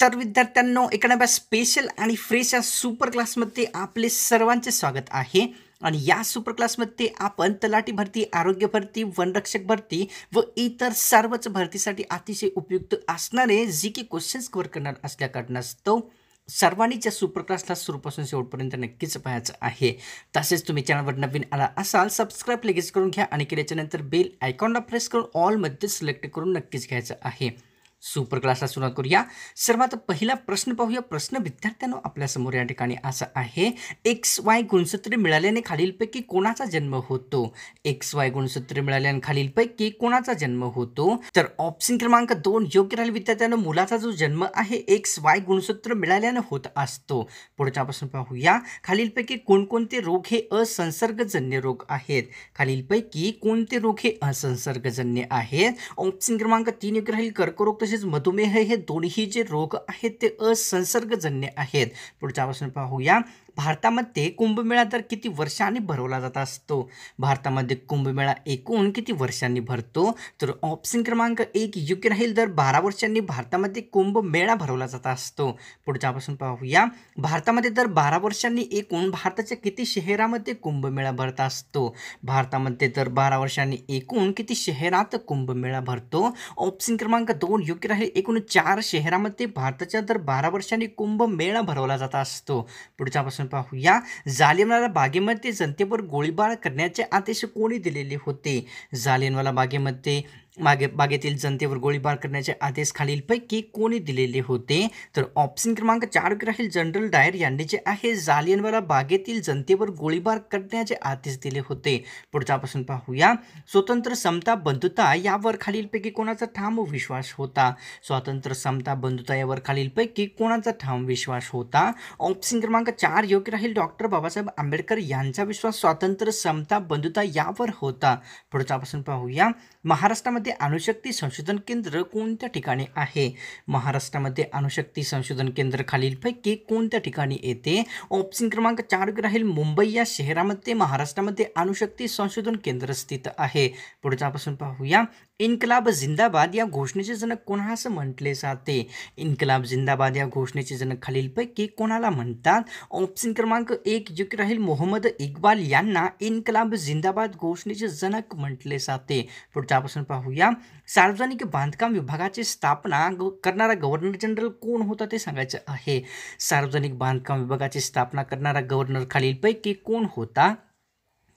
तर विद्यार्थ्यांनो नव्या स्पेशल आणि फ्रेश या सुपर क्लासमध्ये आपले सर्वांचे स्वागत आहे आणि या सुपर क्लासमध्ये आपण तलाठी भरती आरोग्य भरती वनरक्षक भरती व इतर सर्वच भरतीसाठी अतिशय उपयुक्त असणारे जी की क्वेश्चन्स कव्हर करणार असल्या तो सर्वांनीच या सुपर क्लासला सुरूपासून शेवटपर्यंत नक्कीच पाहायचं आहे तसेच तुम्ही चॅनलवर नवीन आला असाल सबस्क्राईब लगेच करून घ्या आणि केल्याच्यानंतर बेल आयकॉनला प्रेस करून ऑलमध्ये सिलेक्ट करून नक्कीच घ्यायचं आहे सुपर क्लासला सुरुवात करूया सर्वात पहिला प्रश्न पाहूया प्रश्न विद्यार्थ्यांनो आपल्यासमोर या ठिकाणी असा आहे एक्स वाय गुणसूत्र मिळाल्याने खालीलपैकी कोणाचा जन्म होतो एक्स वाय गुणसूत्र मिळाल्याने खालीलपैकी कोणाचा जन्म होतो तर ऑप्शन क्रमांक दोन योग्य राहील विद्यार्थ्यानं मुलाचा जो जन्म आहे एक्स वाय गुणसूत्र मिळाल्यानं होत असतो पुढचा प्रश्न पाहूया खालीलपैकी कोणकोणते रोग हे असंसर्गजन्य रोग आहेत खालीलपैकी कोणते रोग हे असंसर्गजन्य आहेत ऑप्शन क्रमांक तीन योग्य राहील कर्करोग तसेच मधुमेह हे दोन्ही जे रोग आहेत ते असंसर्गजन्य आहेत पुढचा प्रश्न पाहूया भारतामध्ये कुंभमेळा दर किती वर्षांनी भरवला जात असतो भारतामध्ये कुंभमेळा एकूण किती वर्षांनी भरतो तर ऑप्शन क्रमांक एक योग्य राहील दर बारा वर्षांनी भारतामध्ये कुंभमेळा भरवला जात असतो पुढच्यापासून पाहूया भारतामध्ये दर बारा वर्षांनी एकूण भारताच्या किती शहरामध्ये कुंभमेळा भरत असतो भारतामध्ये दर बारा वर्षांनी एकूण किती शहरात कुंभमेळा भरतो ऑप्शन क्रमांक दोन योग्य राहील एकूण चार शहरामध्ये भारताच्या दर बारा वर्षांनी कुंभमेळा भरवला जात असतो पुढच्यापासून वाचून पाहूया जालियनवाला बागेमध्ये जनतेवर गोळीबार करण्याचे आदेश कोणी दिलेले होते जालियनवाला बागेमध्ये मागे बागेतील जनतेवर गोळीबार करण्याचे आदेश खालीलपैकी कोणी दिलेले होते तर ऑप्शन क्रमांक चार राहील जनरल डायर यांनी जे आहे जालियनवाला बागेतील जनतेवर गोळीबार करण्याचे आदेश दिले होते पुढच्यापासून पाहूया स्वतंत्र समता बंधुता यावर खालीलपैकी कोणाचा ठाम विश्वास होता स्वातंत्र्य समता बंधुता यावर खालीलपैकी कोणाचा ठाम विश्वास होता ऑप्शन क्रमांक चार योग्य राहील डॉक्टर बाबासाहेब आंबेडकर यांचा विश्वास स्वातंत्र्य समता बंधुता यावर होता पुढच्यापासून पाहूया महाराष्ट्रामध्ये महाराष्ट्रामध्ये अणुशक्ती संशोधन केंद्र कोणत्या ठिकाणी आहे महाराष्ट्रामध्ये अणुशक्ती संशोधन केंद्र खालीलपैकी कोणत्या ठिकाणी येते ऑप्शन क्रमांक चार राहील मुंबई या शहरामध्ये महाराष्ट्रामध्ये अणुशक्ती संशोधन केंद्र स्थित आहे पुढच्यापासून पाहूया इन्कलाब जिंदाबाद या घोषणेचे जनक कोणास म्हटले जाते इन्कलाब जिंदाबाद या घोषणेचे जनक खालीलपैकी कोणाला म्हणतात ऑप्शन क्रमांक एक युक राहील मोहम्मद इक्बाल यांना इन्कलाब जिंदाबाद घोषणेचे जनक म्हटले जाते पुढच्यापासून पाहूया या सार्वजनिक बांधकाम विभागाची स्थापना करणारा गव्हर्नर जनरल कोण होता ते सांगायचं आहे सार्वजनिक बांधकाम विभागाची स्थापना करणारा गव्हर्नर खालीलपैकी कोण होता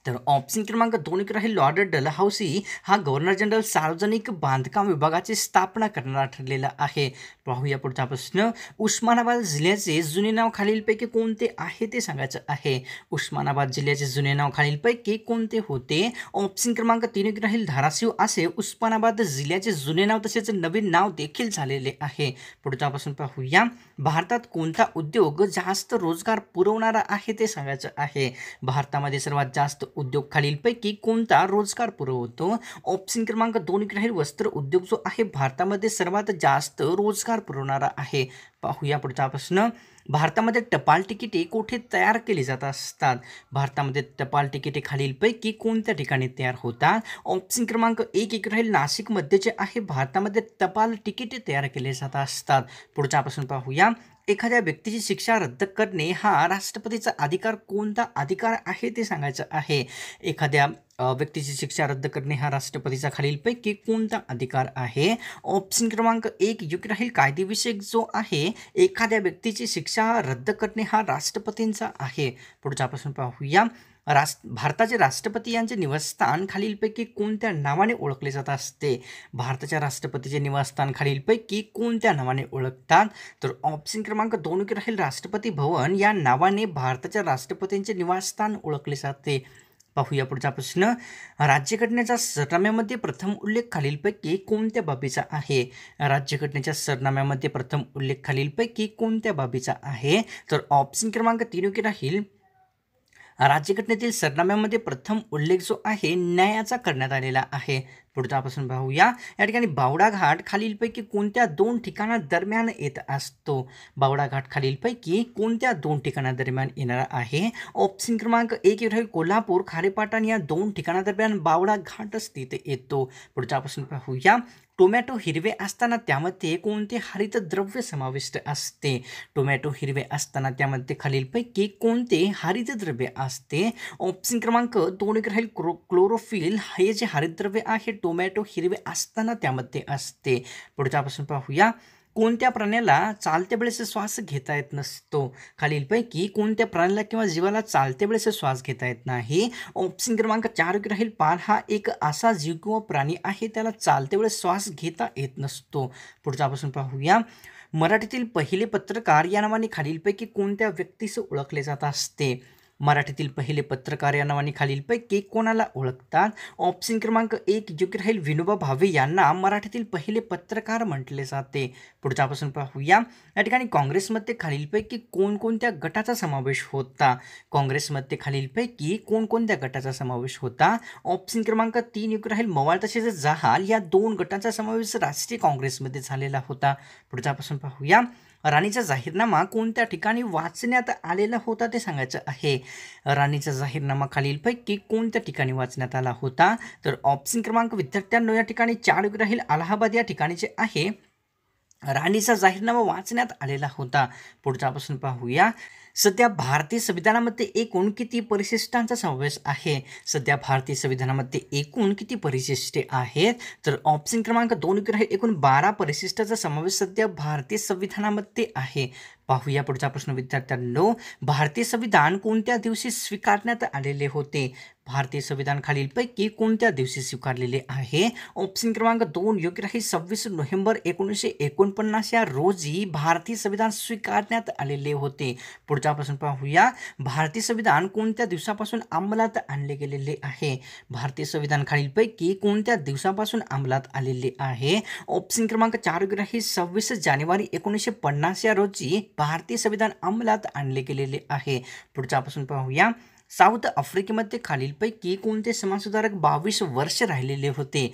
तर ऑप्शन क्रमांक दोन इकडे आहे डल हाऊसी हा गव्हर्नर जनरल सार्वजनिक बांधकाम विभागाची स्थापना करणारा ठरलेला आहे पाहूया पुढचा प्रश्न उस्मानाबाद जिल्ह्याचे जुने नाव खालीलपैकी कोणते आहे ते सांगायचं आहे उस्मानाबाद जिल्ह्याचे जुने नाव खालीलपैकी कोणते होते ऑप्शन क्रमांक तीन इकडे राहील धाराशिव असे उस्मानाबाद जिल्ह्याचे जुने नाव तसेच नवीन नाव देखील झालेले आहे प्रश्न पाहूया भारतात कोणता उद्योग जास्त रोजगार पुरवणारा आहे ते सांगायचं आहे भारतामध्ये सर्वात जास्त उद्योग खालीलपैकी कोणता रोजगार पुरवतो ऑप्शन क्रमांक दोन राहील वस्त्र उद्योग जो आहे भारतामध्ये सर्वात जास्त रोजगार पुरवणारा आहे पाहूया पुढचा प्रश्न भारतामध्ये टपाल तिकिटे कोठे तयार केली जात असतात भारतामध्ये टपाल तिकिटे खालीलपैकी कोणत्या ठिकाणी तयार होतात ऑप्शन क्रमांक एक एक राहील नाशिकमध्ये जे आहे भारतामध्ये टपाल तिकिटे तयार केले जात असतात प्रश्न पाहूया एखाद्या व्यक्तीची शिक्षा रद्द करणे हा राष्ट्रपतीचा अधिकार कोणता अधिकार आहे ते सांगायचं आहे एखाद्या व्यक्तीची शिक्षा रद्द करणे हा राष्ट्रपतीचा खालीलपैकी कोणता अधिकार आहे ऑप्शन क्रमांक एक योग्य राहील कायदेविषयक जो आहे एखाद्या व्यक्तीची शिक्षा रद्द करणे हा राष्ट्रपतींचा आहे पुढचा प्रश्न पाहूया राष्ट भारताचे राष्ट्रपती यांचे निवासस्थान खालीलपैकी कोणत्या नावाने ओळखले जात असते भारताच्या राष्ट्रपतीचे निवासस्थान खालीलपैकी कोणत्या नावाने ओळखतात तर ऑप्शन क्रमांक दोन राहील राष्ट्रपती भवन या नावाने भारताच्या राष्ट्रपतींचे निवासस्थान ओळखले जाते पाहूया पुढचा प्रश्न राज्यघटनेचा सरनाम्यामध्ये प्रथम उल्लेख खालीलपैकी कोणत्या बाबीचा आहे राज्यघटनेच्या सरनाम्यामध्ये प्रथम उल्लेख खालीलपैकी कोणत्या बाबीचा आहे तर ऑप्शन क्रमांक तीन योग्य राहील राज्यघटनेतील सरनाम्यामध्ये प्रथम उल्लेख जो आहे न्यायाचा करण्यात आलेला आहे पुढचा आपण पाहूया या ठिकाणी बावडा घाट खालीलपैकी कोणत्या दोन ठिकाणादरम्यान दरम्यान येत असतो बावडा घाट खालीलपैकी कोणत्या दोन ठिकाणादरम्यान येणार आहे ऑप्शन क्रमांक एक येत कोल्हापूर खारेपाटण या दोन ठिकाणादरम्यान बावडा घाट स्थित येतो पुढचा आपण पाहूया टोमॅटो हिरवे असताना त्यामध्ये कोणते हरितद्रव्य समाविष्ट असते टोमॅटो हिरवे असताना त्यामध्ये खालीलपैकी कोणते हरितद्रव्य असते ऑप्शन क्रमांक दोन राहील क्रो क्लोरोफिल हे जे हरितद्रव्य आहे टोमॅटो हिरवे असताना त्यामध्ये असते पुढच्यापासून पाहूया कोणत्या प्राण्याला चालते वेळेस श्वास घेता येत नसतो खालीलपैकी कोणत्या प्राण्याला किंवा जीवाला चालते वेळेस श्वास घेता येत नाही ऑप्शन क्रमांक चार राहील पार हा एक असा जीव किंवा प्राणी आहे त्याला चालते वेळेस श्वास घेता येत नसतो पुढचा आपण पाहूया मराठीतील पहिले पत्रकार या नावाने खालीलपैकी कोणत्या व्यक्तीस ओळखले जात असते मराठीतील पहिले पत्रकार या नावाने खालीलपैकी कोणाला ओळखतात ऑप्शन क्रमांक एक योग्य राहील विनोबा भावे यांना मराठीतील पहिले पत्रकार म्हटले जाते पुढच्यापासून पाहूया या ठिकाणी काँग्रेसमध्ये खालीलपैकी कोणकोणत्या गटाचा समावेश होता काँग्रेसमध्ये खालीलपैकी कोणकोणत्या गटाचा समावेश होता ऑप्शन क्रमांक तीन योग्य राहील मवाळ तसेच जहाल या दोन गटांचा समावेश राष्ट्रीय काँग्रेसमध्ये झालेला होता पुढच्यापासून पाहूया राणीचा जाहीरनामा कोणत्या ठिकाणी वाचण्यात आलेला होता ते सांगायचं आहे राणीचा जाहीरनामा खालीलपैकी कोणत्या ठिकाणी वाचण्यात आला होता तर ऑप्शन क्रमांक विद्यार्थ्यांना या ठिकाणी चार राहील अलाहाबाद या ठिकाणीचे आहे राणीचा जाहीरनामा वाचण्यात आलेला होता पुढचा पाहूया सध्या भारतीय संविधानामध्ये एकूण किती परिशिष्टांचा समावेश आहे सध्या भारतीय संविधानामध्ये एकूण किती परिशिष्टे आहेत तर ऑप्शन क्रमांक दोन ग्रह एकूण बारा परिशिष्टाचा समावेश सध्या भारतीय संविधानामध्ये आहे पाहूया पुढचा प्रश्न विद्यार्थ्यांनो भारतीय संविधान कोणत्या दिवशी स्वीकारण्यात आलेले होते भारतीय संविधान खालीलपैकी कोणत्या दिवशी स्वीकारलेले आहे ऑप्शन क्रमांक दोन योग्य राहील सव्वीस नोव्हेंबर एकोणीसशे एकोणपन्नास या रोजी भारतीय संविधान स्वीकारण्यात आलेले होते पुढचा प्रश्न पाहूया भारतीय संविधान कोणत्या दिवसापासून अंमलात आणले गेलेले आहे भारतीय संविधान खालीलपैकी कोणत्या दिवसापासून अंमलात आलेले आहे ऑप्शन क्रमांक चार योग्य राहील सव्वीस जानेवारी एकोणीसशे पन्नास या रोजी भारतीय संविधान अंमलात आणले गेलेले आहे पुढचा प्रश्न पाहूया साऊथ आफ्रिकेमध्ये खालीलपैकी कोणते समाजसुधारक बावीस वर्ष राहिलेले होते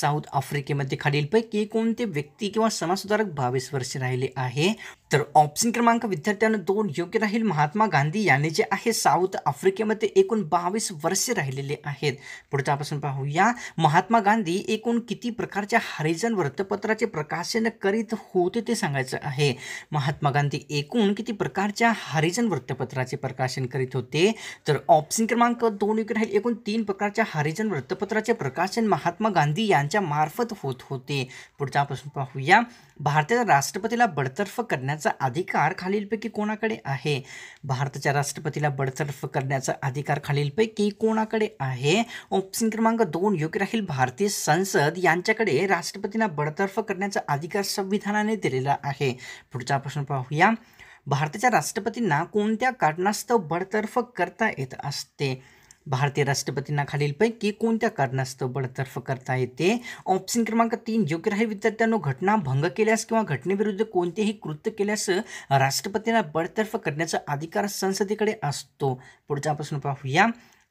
साऊथ आफ्रिकेमध्ये खालीलपैकी कोणते व्यक्ती किंवा समाजसुधारक बावीस वर्ष राहिले आहे तर ऑप्शन क्रमांक विद्यार्थ्यांना दोन योग्य राहील महात्मा गांधी यांनी जे आहे साऊथ आफ्रिकेमध्ये एकूण बावीस वर्षे राहिलेले आहेत पुढचा प्रश्न पाहूया महात्मा गांधी एकूण किती प्रकारच्या हरिजन वृत्तपत्राचे प्रकाशन करीत होते ते सांगायचं आहे महात्मा गांधी एकूण किती प्रकारच्या हरिजन वृत्तपत्राचे प्रकाशन करीत होते तर ऑप्शन क्रमांक दोन योग्य राहील एकूण तीन प्रकारच्या हरिजन वृत्तपत्राचे प्रकाशन महात्मा गांधी यांच्या मार्फत होत होते पुढचा प्रश्न पाहूया भारताच्या राष्ट्रपतीला बडतर्फ करण्याचा अधिकार खालीलपैकी कोणाकडे आहे भारताच्या राष्ट्रपतीला बडतर्फ करण्याचा अधिकार खालीलपैकी कोणाकडे आहे ऑप्शन क्रमांक दोन योग्य राहील भारतीय संसद यांच्याकडे राष्ट्रपतींना बडतर्फ करण्याचा अधिकार संविधानाने दिलेला आहे पुढचा प्रश्न पाहूया भारताच्या राष्ट्रपतींना कोणत्या कारणास्तव बडतर्फ करता येत असते भारतीय राष्ट्रपतींना खालीलपैकी कोणत्या कारणास्तव बडतर्फ करता येते ऑप्शन क्रमांक तीन योग्य राहील विद्यार्थ्यांनो घटना भंग केल्यास किंवा घटनेविरुद्ध कोणतेही कृत्य केल्यास राष्ट्रपतींना बडतर्फ करण्याचा अधिकार संसदेकडे असतो पुढचा प्रश्न पाहूया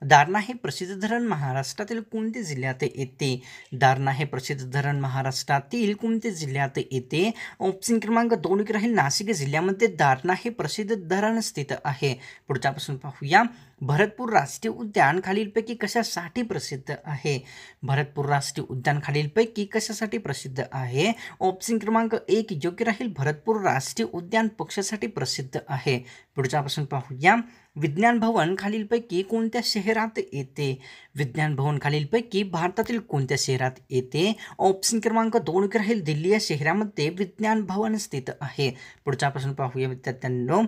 दारणा हे प्रसिद्ध धरण महाराष्ट्रातील कोणत्या जिल्ह्यात येते दारणा हे प्रसिद्ध धरण महाराष्ट्रातील कोणत्या जिल्ह्यात येते ऑप्शन क्रमांक दोन राहील नाशिक जिल्ह्यामध्ये दारणा हे प्रसिद्ध धरण स्थित आहे पुढच्यापासून पाहूया भरतपूर राष्ट्रीय उद्यान खालीलपैकी कशासाठी प्रसिद्ध आहे भरतपूर राष्ट्रीय उद्यान खालीलपैकी कशासाठी प्रसिद्ध आहे ऑप्शन क्रमांक एक योग्य राहील भरतपूर राष्ट्रीय उद्यान पक्षासाठी प्रसिद्ध आहे पुढचा प्रश्न पाहूया विज्ञान भवन खालीलपैकी कोणत्या शहरात येते विज्ञान भवन खालीलपैकी भारतातील कोणत्या शहरात येते ऑप्शन क्रमांक दोन राहील दिल्ली या शहरामध्ये विज्ञान भवन स्थित आहे पुढचा प्रश्न पाहूया विद्यार्थ्यांनो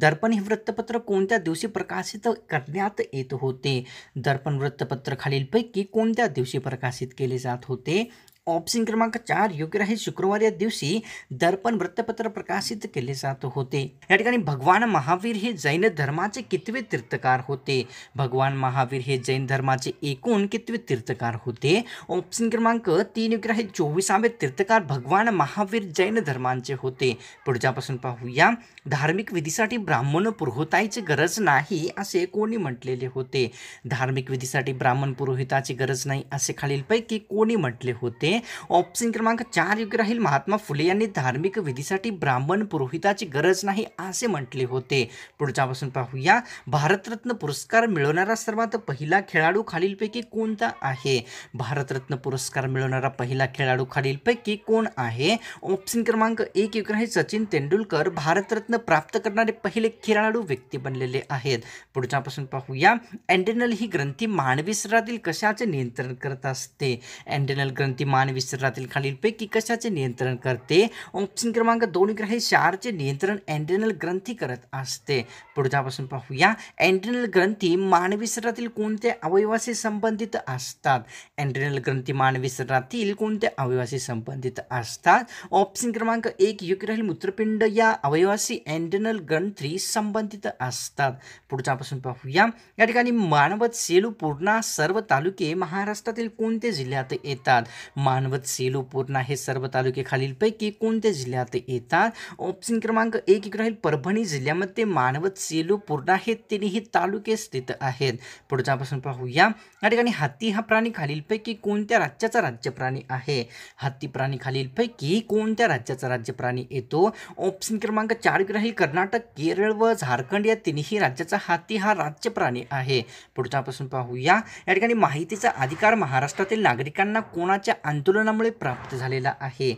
दर्पण हे वृत्तपत्र कोणत्या दिवशी प्रकाशित करण्यात येत होते दर्पण वृत्तपत्र खालीलपैकी कोणत्या दिवशी प्रकाशित केले जात होते ऑप्शन क्रमांक चार योग्य राहील शुक्रवार या दिवशी दर्पण वृत्तपत्र प्रकाशित केले जात होते या ठिकाणी भगवान महावीर हे जैन धर्माचे कितवे तीर्थकार होते भगवान महावीर हे जैन धर्माचे एकूण कितवे तीर्थकार होते ऑप्शन क्रमांक तीन योग्य राहील चोवीसावे तीर्थकार भगवान महावीर जैन धर्मांचे होते पुढच्यापासून पाहूया धार्मिक विधीसाठी ब्राह्मण पुरोहिताची गरज नाही असे कोणी म्हटलेले होते धार्मिक विधीसाठी ब्राह्मण पुरोहिताची गरज नाही असे खालीलपैकी कोणी म्हटले होते ऑप्शन क्रमांक चार योग्य राहील महात्मा फुले यांनी धार्मिक विधीसाठी ब्राह्मण पुरोहिताची गरज नाही असे म्हटले होते पुढच्यापासून पाहूया भारतरत्न पुरस्कार मिळवणारा सर्वात पहिला खेळाडू खालीलपैकी कोणता आहे भारतरत्न पुरस्कार मिळवणारा पहिला खेळाडू खालीलपैकी कोण आहे ऑप्शन क्रमांक एक योग्य राहील सचिन तेंडुलकर भारतरत्न प्राप्त करणारे पहिले खेळाडू व्यक्ती बनलेले आहेत पुढच्यापासून पाहूया एंडेनल ही ग्रंथी मानवी शरीरातील कशाचे नियंत्रण करत असते एंडेनल ग्रंथी मान शरीरातील खालील खालीलपैकी कशाचे नियंत्रण करते ऑप्शन क्रमांक दोन ग्रहे शारचे नियंत्रण अँड्रेनल ग्रंथी करत असते पुढच्यापासून पाहूया अँड्रेनल ग्रंथी मानवी शरीरातील कोणत्या अवयवाशी संबंधित असतात अँड्रेनल ग्रंथी मानवी शरीरातील कोणत्या अवयवाशी संबंधित असतात ऑप्शन क्रमांक एक युग्रहील मूत्रपिंड या अवयवाशी अँड्रेनल ग्रंथी संबंधित असतात पुढच्यापासून पाहूया या ठिकाणी मानवत सेलू पूर्णा सर्व तालुके महाराष्ट्रातील कोणत्या जिल्ह्यात येतात मा मानवत सेलू पूर्णा हे सर्व तालुके खालीलपैकी कोणत्या जिल्ह्यात येतात ऑप्शन क्रमांक एक इकडे राहील परभणी जिल्ह्यामध्ये मानवत सेलू पूर्णा हे तिन्ही तालुके स्थित आहेत पुढच्यापासून पाहूया या ठिकाणी हत्ती हा प्राणी खालीलपैकी कोणत्या राज्याचा राज्य प्राणी आहे हत्ती प्राणी खालीलपैकी कोणत्या राज्याचा राज्य प्राणी येतो ऑप्शन क्रमांक चार इकडे राहील कर्नाटक केरळ व झारखंड या तिन्ही राज्याचा हत्ती हा राज्य प्राणी आहे पुढच्यापासून पाहूया या ठिकाणी माहितीचा अधिकार महाराष्ट्रातील नागरिकांना कोणाच्या आंदोलनामुळे प्राप्त झालेला आहे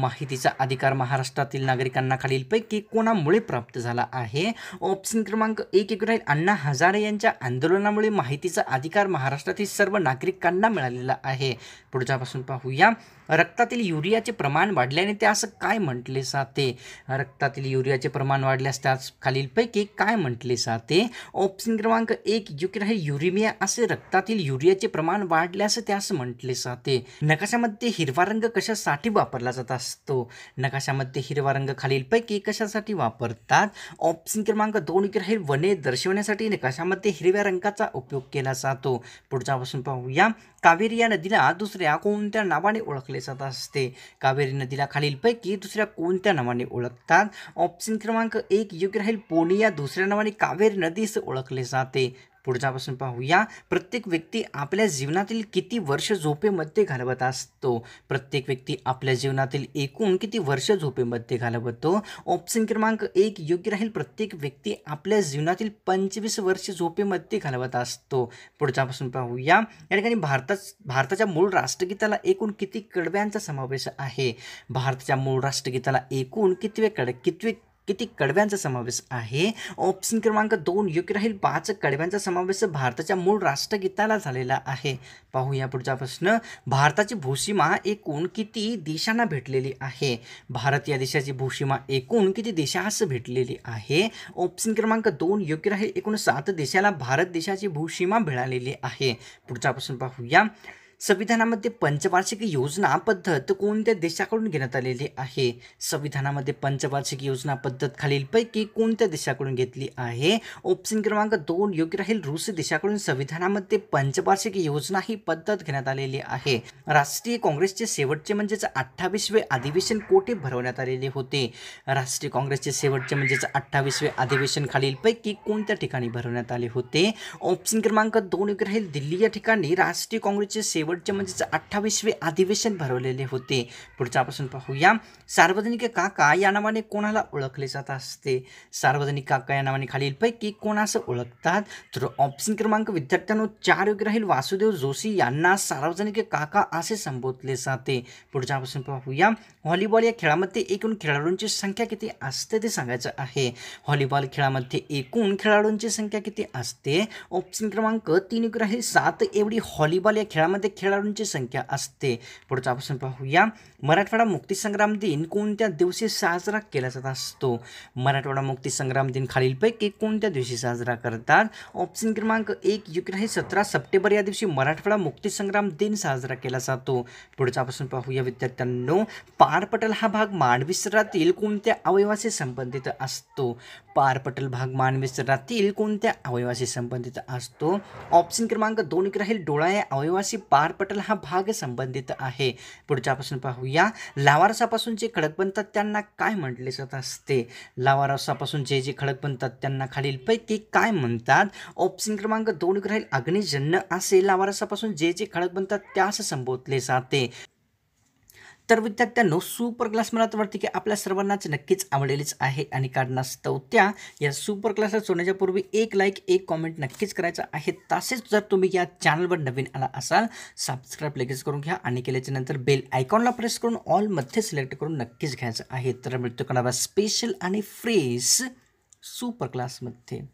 माहितीचा अधिकार महाराष्ट्रातील नागरिकांना खालीलपैकी कोणामुळे प्राप्त झाला आहे ऑप्शन क्रमांक एक राहील अण्णा हजारे यांच्या आंदोलनामुळे माहितीचा अधिकार महाराष्ट्रातील सर्व नागरिकांना मिळालेला आहे पुढच्यापासून पाहूया रक्तातील युरियाचे प्रमाण वाढल्याने ते असं काय म्हटले जाते रक्तातील युरियाचे प्रमाण वाढल्यास त्याच खालीलपैकी काय म्हटले जाते ऑप्शन क्रमांक एक योग्य आहे युरिमिया असे रक्तातील युरियाचे प्रमाण वाढल्यास असं म्हटले जाते नकाशामध्ये हिरवा रंग कशासाठी वापरला जात असतो नकाशामध्ये हिरवा रंग खालीलपैकी कशासाठी वापरतात ऑप्शन क्रमांक दोन राहील वने दर्शवण्यासाठी नकाशामध्ये हिरव्या रंगाचा उपयोग केला जातो पुढचा पासून पाहूया कावेरी या नदीला दुसऱ्या कोणत्या नावाने ओळखले जात असते कावेरी नदीला खालीलपैकी दुसऱ्या कोणत्या नावाने ओळखतात ऑप्शन क्रमांक एक योग्य राहील पोणी या दुसऱ्या नावाने कावेरी नदीस ओळखले जाते पुढच्यापासून पाहूया प्रत्येक व्यक्ती आपल्या जीवनातील किती वर्ष झोपेमध्ये घालवत असतो प्रत्येक व्यक्ती आपल्या जीवनातील एकूण किती वर्ष झोपेमध्ये घालवतो ऑप्शन क्रमांक एक योग्य राहील प्रत्येक व्यक्ती आपल्या जीवनातील पंचवीस वर्ष झोपेमध्ये घालवत असतो पुढच्यापासून पाहूया या ठिकाणी भारताच भारताच्या मूळ राष्ट्रगीताला एकूण किती कडव्यांचा समावेश आहे भारताच्या मूळ राष्ट्रगीताला एकूण कितवे कड कितवे किती कडव्यांचा समावेश आहे ऑप्शन क्रमांक दोन योग्य राहील पाच कडव्यांचा समावेश भारताच्या मूळ राष्ट्रगीताला झालेला आहे पाहूया पुढचा प्रश्न भारताची भूसीमा एकूण किती देशांना भेटलेली आहे भारत या देशाची भूसीमा एकूण किती देशास भेटलेली आहे ऑप्शन क्रमांक दोन योग्य राहील एकूण सात देशाला भारत देशाची भूसीमा मिळालेली आहे पुढचा प्रश्न पाहूया संविधानामध्ये पंचवार्षिक योजना पद्धत कोणत्या देशाकडून घेण्यात आलेली आहे संविधानामध्ये पंचवार्षिक योजना पद्धत खालीलपैकी कोणत्या देशाकडून घेतली आहे ऑप्शन क्रमांक दोन योग्य राहील रुस देशाकडून संविधानामध्ये पंचवार्षिक योजना ही पद्धत घेण्यात आलेली आहे राष्ट्रीय काँग्रेसचे शेवटचे म्हणजेच अठ्ठावीसवे अधिवेशन कोठे भरवण्यात आलेले होते राष्ट्रीय काँग्रेसचे शेवटचे म्हणजेच अठ्ठावीसवे अधिवेशन खालीलपैकी कोणत्या ठिकाणी भरवण्यात आले होते ऑप्शन क्रमांक दोन योग्य राहील दिल्ली या ठिकाणी राष्ट्रीय काँग्रेसचे शेवट शेवटचे म्हणजेच अठ्ठावीसवे अधिवेशन भरवलेले होते पुढचा प्रश्न पाहूया सार्वजनिक काका या नावाने कोणाला ओळखले जात असते सार्वजनिक काका या नावाने खालीलपैकी कोणासं ओळखतात तर ऑप्शन क्रमांक विद्यार्थ्यांनो चार योग्य राहील वासुदेव जोशी यांना सार्वजनिक काका असे संबोधले जाते पुढच्या प्रश्न पाहूया व्हॉलीबॉल या खेळामध्ये एकूण खेळाडूंची संख्या किती असते ते सांगायचं आहे हॉलीबॉल खेळामध्ये एकूण खेळाडूंची संख्या किती असते ऑप्शन क्रमांक तीन योग्य राहील सात एवढी हॉलीबॉल या खेळामध्ये खेळाडूंची संख्या असते पुढचा प्रश्न पाहूया मराठवाडा मुक्तीसंग्राम दिन कोणत्या दिवशी साजरा केला जात असतो मराठवाडा मुक्तीसंग्राम दिन खालीलपैकी कोणत्या दिवशी साजरा करतात ऑप्शन क्रमांक एक युक्रेन हे सतरा सप्टेंबर या दिवशी मराठवाडा मुक्तीसंग्राम दिन साजरा केला जातो पुढचा प्रश्न पाहूया विद्यार्थ्यांनो पारपटल हा भाग मानवी शरीरातील कोणत्या अवयवाशी संबंधित असतो पारपटल भाग मानवी शरीरातील कोणत्या अवयवाशी संबंधित असतो ऑप्शन क्रमांक दोन राहील डोळा या अवयवाशी पार पटल हा भाग संबंधित आहे पुढच्यापासून पाहूया लावारसापासून जे खडक बनतात त्यांना काय म्हटले जात असते लावारसापासून जे जे खडक बनतात त्यांना खालीलपैकी काय म्हणतात ऑप्शन क्रमांक दोन ग्रहील अग्निजन्य असे लावारसापासून जे जे खडक बनतात त्यास संबोधले जाते तर विद्यार्थ्यांनो सुपर क्लास मला तर वाटते की आपल्या सर्वांनाच नक्कीच आवडलेलीच आहे आणि कारणास्तव त्या या सुपर क्लासला सोडण्याच्या पूर्वी एक लाईक एक कॉमेंट नक्कीच करायचा आहे तसेच जर तुम्ही या चॅनलवर नवीन आला असाल सबस्क्राईब लगेच करून घ्या आणि केल्याच्या नंतर बेल आयकॉनला प्रेस करून ऑलमध्ये सिलेक्ट करून नक्कीच घ्यायचं आहे तर मिळतो कोणाला स्पेशल आणि फ्रेश सुपर क्लासमध्ये